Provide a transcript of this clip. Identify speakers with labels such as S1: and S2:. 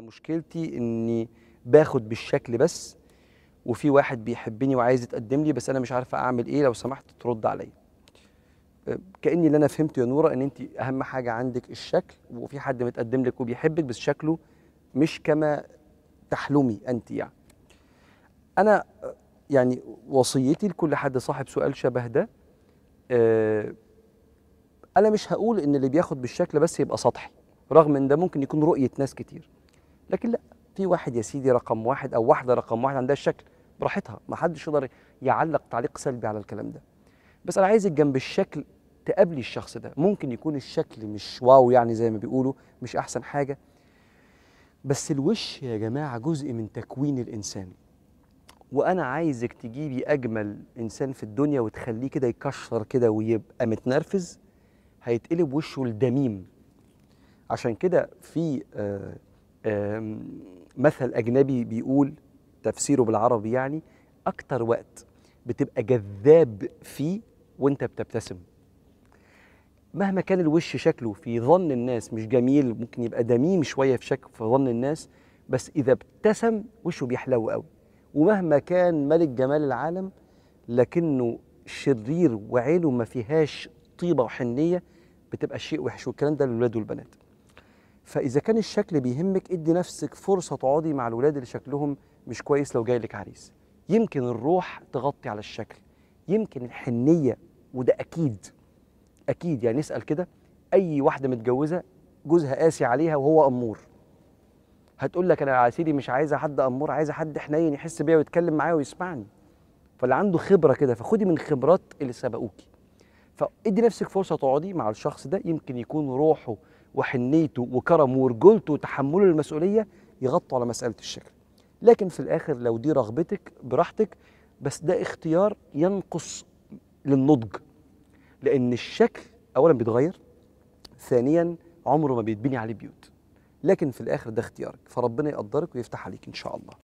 S1: مشكلتي اني باخد بالشكل بس وفي واحد بيحبني وعايز يتقدم لي بس انا مش عارفه اعمل ايه لو سمحت ترد عليا أه، كاني اللي انا فهمته يا نوره ان انت اهم حاجه عندك الشكل وفي حد متقدم لك وبيحبك بس شكله مش كما تحلمي أنت يعني أنا يعني وصيتي لكل حد صاحب سؤال شبه ده آه، أنا مش هقول إن اللي بياخد بالشكل بس يبقى سطحي رغم إن ده ممكن يكون رؤية ناس كتير لكن لا في واحد يا سيدي رقم واحد أو واحدة رقم واحد عندها الشكل براحتها ما حدش يقدر يعلق تعليق سلبي على الكلام ده بس أنا عايزك جنب الشكل تقابلي الشخص ده ممكن يكون الشكل مش واو يعني زي ما بيقولوا مش أحسن حاجة بس الوش يا جماعة جزء من تكوين الإنسان وأنا عايزك تجيبي أجمل إنسان في الدنيا وتخليه كده يكشر كده ويبقى متنرفز هيتقلب وشه الدميم عشان كده في آه، مثل أجنبي بيقول تفسيره بالعربي يعني أكتر وقت بتبقى جذاب فيه وأنت بتبتسم مهما كان الوش شكله في ظن الناس مش جميل ممكن يبقى دميم شويه في شكل في ظن الناس بس اذا ابتسم وشه بيحلو قوي ومهما كان ملك جمال العالم لكنه شرير وعينه ما فيهاش طيبه وحنيه بتبقى شيء وحش والكلام ده للولاد والبنات فاذا كان الشكل بيهمك ادي نفسك فرصه تقعدي مع الولاد اللي شكلهم مش كويس لو جاي لك عريس يمكن الروح تغطي على الشكل يمكن الحنيه وده اكيد اكيد يعني اسال كده اي واحده متجوزه جوزها قاسي عليها وهو امور هتقول لك انا يا سيدي مش عايزه حد امور عايزه حد حنين يحس بيا ويتكلم معايا ويسمعني فاللي عنده خبره كده فخدي من خبرات اللي سبقوكي فادي نفسك فرصه تقعدي مع الشخص ده يمكن يكون روحه وحنيته وكرمه ورجولته وتحمله المسؤوليه يغطوا على مساله الشكل لكن في الاخر لو دي رغبتك براحتك بس ده اختيار ينقص للنضج لان الشكل اولا بيتغير ثانيا عمره ما بيتبني عليه بيوت لكن في الاخر ده اختيارك فربنا يقدرك ويفتح عليك ان شاء الله